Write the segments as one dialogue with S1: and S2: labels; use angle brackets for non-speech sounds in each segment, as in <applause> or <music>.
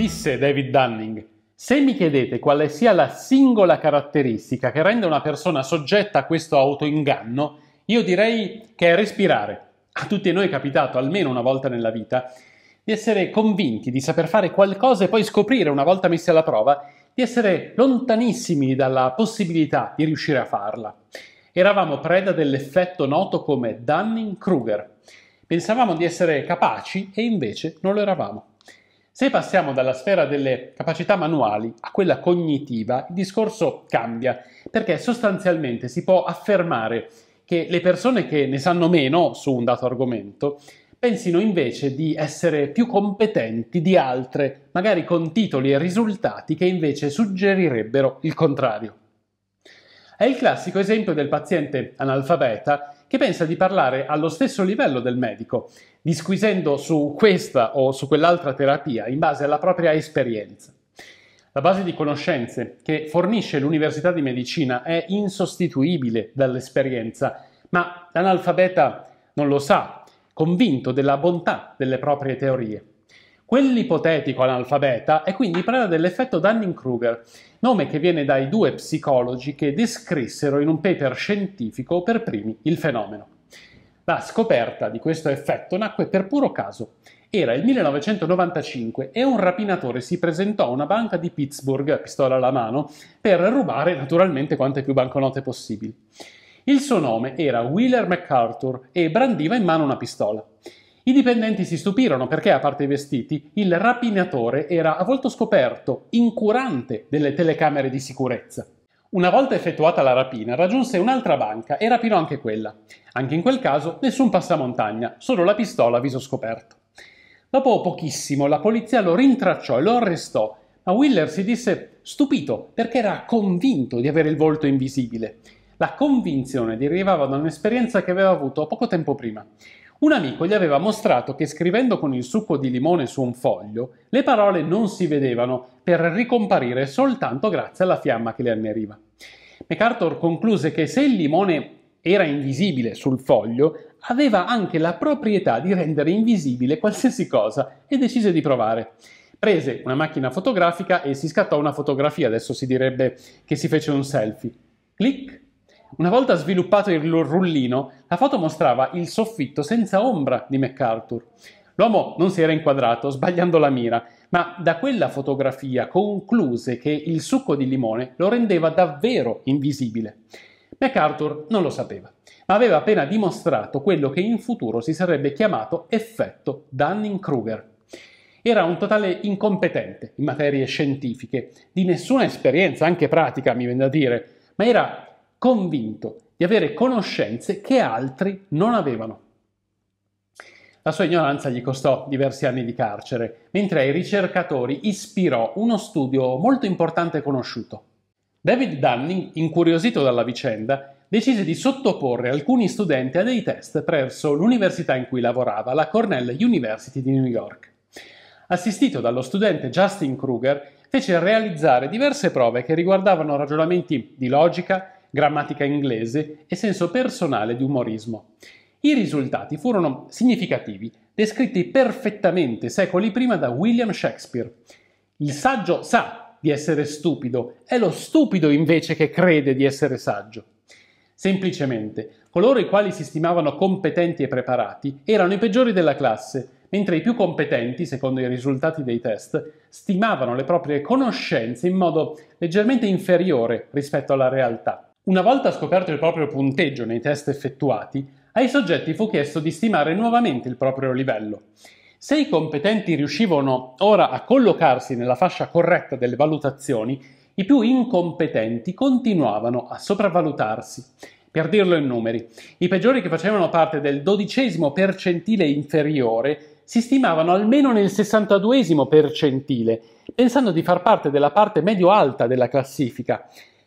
S1: Disse David Dunning, se mi chiedete quale sia la singola caratteristica che rende una persona soggetta a questo autoinganno, io direi che è respirare. A tutti noi è capitato almeno una volta nella vita di essere convinti di saper fare qualcosa e poi scoprire, una volta messi alla prova, di essere lontanissimi dalla possibilità di riuscire a farla. Eravamo preda dell'effetto noto come Dunning-Kruger. Pensavamo di essere capaci e invece non lo eravamo. Se passiamo dalla sfera delle capacità manuali a quella cognitiva, il discorso cambia, perché sostanzialmente si può affermare che le persone che ne sanno meno su un dato argomento pensino invece di essere più competenti di altre, magari con titoli e risultati che invece suggerirebbero il contrario. È il classico esempio del paziente analfabeta che pensa di parlare allo stesso livello del medico, disquisendo su questa o su quell'altra terapia in base alla propria esperienza. La base di conoscenze che fornisce l'Università di Medicina è insostituibile dall'esperienza, ma l'analfabeta non lo sa, convinto della bontà delle proprie teorie. Quell'ipotetico analfabeta è quindi preda dell'effetto Dunning-Kruger, nome che viene dai due psicologi che descrissero in un paper scientifico per primi il fenomeno. La scoperta di questo effetto nacque per puro caso. Era il 1995 e un rapinatore si presentò a una banca di Pittsburgh, pistola alla mano, per rubare naturalmente quante più banconote possibili. Il suo nome era Wheeler MacArthur e brandiva in mano una pistola. I dipendenti si stupirono perché, a parte i vestiti, il rapinatore era a volto scoperto, incurante delle telecamere di sicurezza. Una volta effettuata la rapina, raggiunse un'altra banca e rapinò anche quella. Anche in quel caso, nessun passamontagna, solo la pistola a viso scoperto. Dopo pochissimo, la polizia lo rintracciò e lo arrestò, ma Willer si disse stupito perché era convinto di avere il volto invisibile. La convinzione derivava da un'esperienza che aveva avuto poco tempo prima. Un amico gli aveva mostrato che scrivendo con il succo di limone su un foglio le parole non si vedevano per ricomparire soltanto grazie alla fiamma che le anneriva. MacArthur concluse che se il limone era invisibile sul foglio, aveva anche la proprietà di rendere invisibile qualsiasi cosa e decise di provare. Prese una macchina fotografica e si scattò una fotografia, adesso si direbbe che si fece un selfie. Clic, una volta sviluppato il rullino, la foto mostrava il soffitto senza ombra di MacArthur. L'uomo non si era inquadrato, sbagliando la mira, ma da quella fotografia concluse che il succo di limone lo rendeva davvero invisibile. MacArthur non lo sapeva, ma aveva appena dimostrato quello che in futuro si sarebbe chiamato effetto Dunning-Kruger. Era un totale incompetente in materie scientifiche, di nessuna esperienza, anche pratica mi viene da dire, ma era convinto di avere conoscenze che altri non avevano. La sua ignoranza gli costò diversi anni di carcere, mentre ai ricercatori ispirò uno studio molto importante e conosciuto. David Dunning, incuriosito dalla vicenda, decise di sottoporre alcuni studenti a dei test presso l'università in cui lavorava, la Cornell University di New York. Assistito dallo studente Justin Kruger, fece realizzare diverse prove che riguardavano ragionamenti di logica, grammatica inglese e senso personale di umorismo. I risultati furono significativi, descritti perfettamente secoli prima da William Shakespeare. Il saggio sa di essere stupido, è lo stupido invece che crede di essere saggio. Semplicemente, coloro i quali si stimavano competenti e preparati erano i peggiori della classe, mentre i più competenti, secondo i risultati dei test, stimavano le proprie conoscenze in modo leggermente inferiore rispetto alla realtà. Una volta scoperto il proprio punteggio nei test effettuati, ai soggetti fu chiesto di stimare nuovamente il proprio livello. Se i competenti riuscivano ora a collocarsi nella fascia corretta delle valutazioni, i più incompetenti continuavano a sopravvalutarsi. Per dirlo in numeri, i peggiori che facevano parte del dodicesimo percentile inferiore si stimavano almeno nel 62 percentile, pensando di far parte della parte medio-alta della classifica,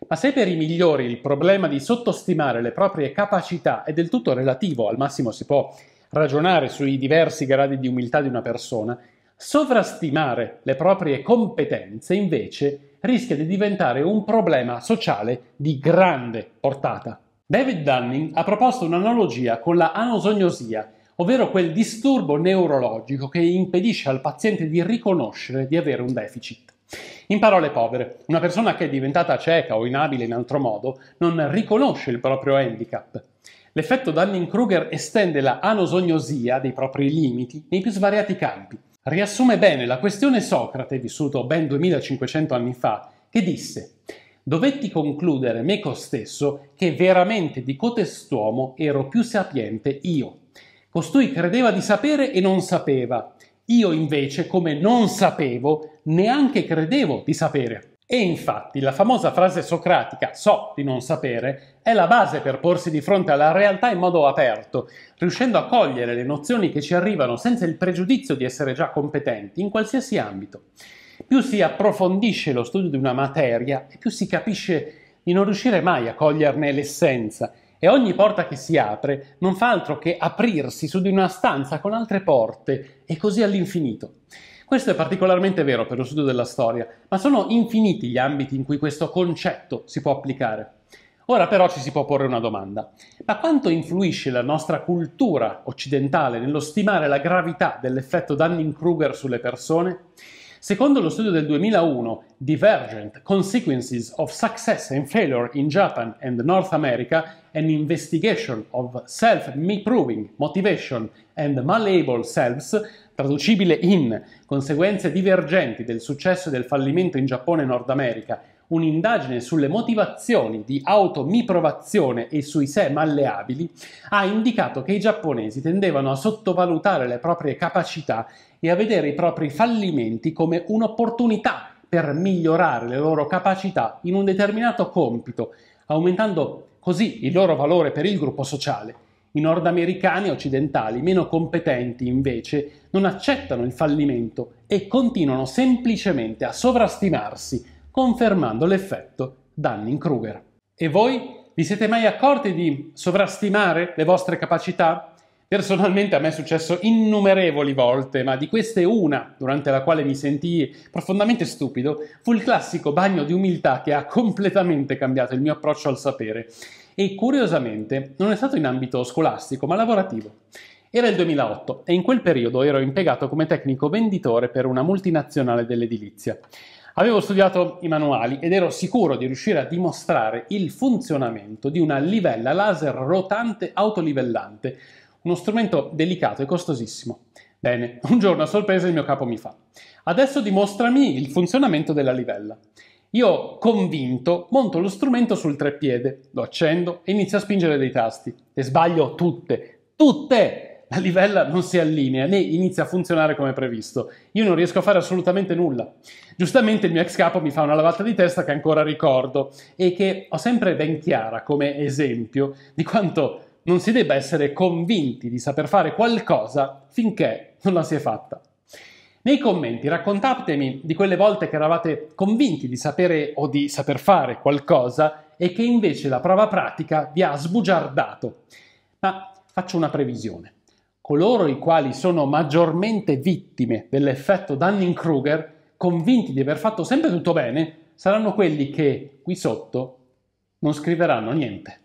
S1: ma se per i migliori il problema di sottostimare le proprie capacità è del tutto relativo, al massimo si può ragionare sui diversi gradi di umiltà di una persona, sovrastimare le proprie competenze invece rischia di diventare un problema sociale di grande portata. David Dunning ha proposto un'analogia con la anosognosia, ovvero quel disturbo neurologico che impedisce al paziente di riconoscere di avere un deficit. In parole povere, una persona che è diventata cieca o inabile in altro modo non riconosce il proprio handicap. L'effetto Dunning-Kruger estende la anosognosia dei propri limiti nei più svariati campi. Riassume bene la questione Socrate, vissuto ben 2500 anni fa, che disse dovetti concludere meco stesso che veramente di cotest'uomo ero più sapiente io. Costui credeva di sapere e non sapeva, io invece, come non sapevo, neanche credevo di sapere. E infatti la famosa frase socratica so di non sapere è la base per porsi di fronte alla realtà in modo aperto, riuscendo a cogliere le nozioni che ci arrivano senza il pregiudizio di essere già competenti in qualsiasi ambito. Più si approfondisce lo studio di una materia e più si capisce di non riuscire mai a coglierne l'essenza e ogni porta che si apre non fa altro che aprirsi su di una stanza con altre porte e così all'infinito. Questo è particolarmente vero per lo studio della storia, ma sono infiniti gli ambiti in cui questo concetto si può applicare. Ora però ci si può porre una domanda. Ma quanto influisce la nostra cultura occidentale nello stimare la gravità dell'effetto Dunning-Kruger sulle persone? Secondo lo studio del 2001, Divergent Consequences of Success and Failure in Japan and North America, an investigation of self-proving, motivation and malleable selves, traducibile in conseguenze divergenti del successo e del fallimento in Giappone e Nord America un'indagine sulle motivazioni di automiprovazione e sui sé malleabili, ha indicato che i giapponesi tendevano a sottovalutare le proprie capacità e a vedere i propri fallimenti come un'opportunità per migliorare le loro capacità in un determinato compito, aumentando così il loro valore per il gruppo sociale. I nordamericani occidentali, meno competenti invece, non accettano il fallimento e continuano semplicemente a sovrastimarsi confermando l'effetto Dunning-Kruger. E voi? Vi siete mai accorti di sovrastimare le vostre capacità? Personalmente a me è successo innumerevoli volte, ma di queste una, durante la quale mi sentii profondamente stupido, fu il classico bagno di umiltà che ha completamente cambiato il mio approccio al sapere e curiosamente non è stato in ambito scolastico ma lavorativo. Era il 2008 e in quel periodo ero impiegato come tecnico venditore per una multinazionale dell'edilizia. Avevo studiato i manuali ed ero sicuro di riuscire a dimostrare il funzionamento di una livella laser rotante autolivellante, uno strumento delicato e costosissimo. Bene, <laughs> un giorno a sorpresa il mio capo mi fa: Adesso dimostrami il funzionamento della livella. Io, convinto, monto lo strumento sul treppiede, lo accendo e inizio a spingere dei tasti. E sbaglio tutte, tutte! la livella non si allinea né inizia a funzionare come previsto. Io non riesco a fare assolutamente nulla. Giustamente il mio ex capo mi fa una lavata di testa che ancora ricordo e che ho sempre ben chiara come esempio di quanto non si debba essere convinti di saper fare qualcosa finché non la si è fatta. Nei commenti raccontatemi di quelle volte che eravate convinti di sapere o di saper fare qualcosa e che invece la prova pratica vi ha sbugiardato. Ma faccio una previsione coloro i quali sono maggiormente vittime dell'effetto Dunning-Kruger, convinti di aver fatto sempre tutto bene, saranno quelli che qui sotto non scriveranno niente.